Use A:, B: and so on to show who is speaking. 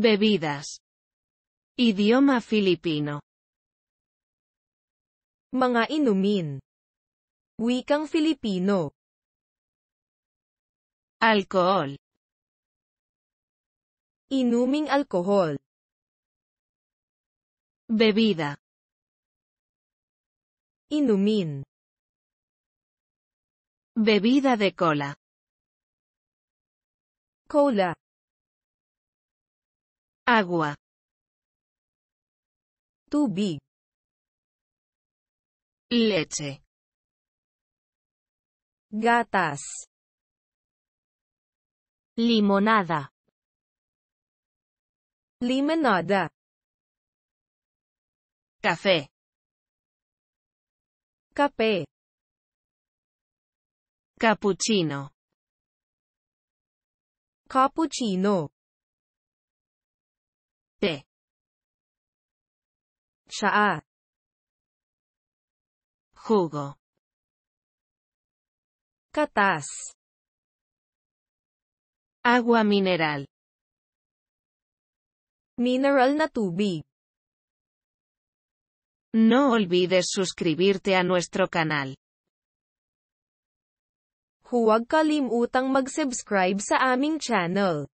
A: Bebidas. Idioma Filipino. Manga inumin. Wikang Filipino. Alcohol. Inuming alcohol. Bebida. Inumin. Bebida de cola. Cola. Agua. Tubi. Leche. Gatas. Limonada. Limonada. Café. Café. Cappuccino. Cappuccino jugo catas agua mineral mineral natubi. no olvides suscribirte a nuestro canal. Huwag kalimutang mag-subscribe sa aming channel.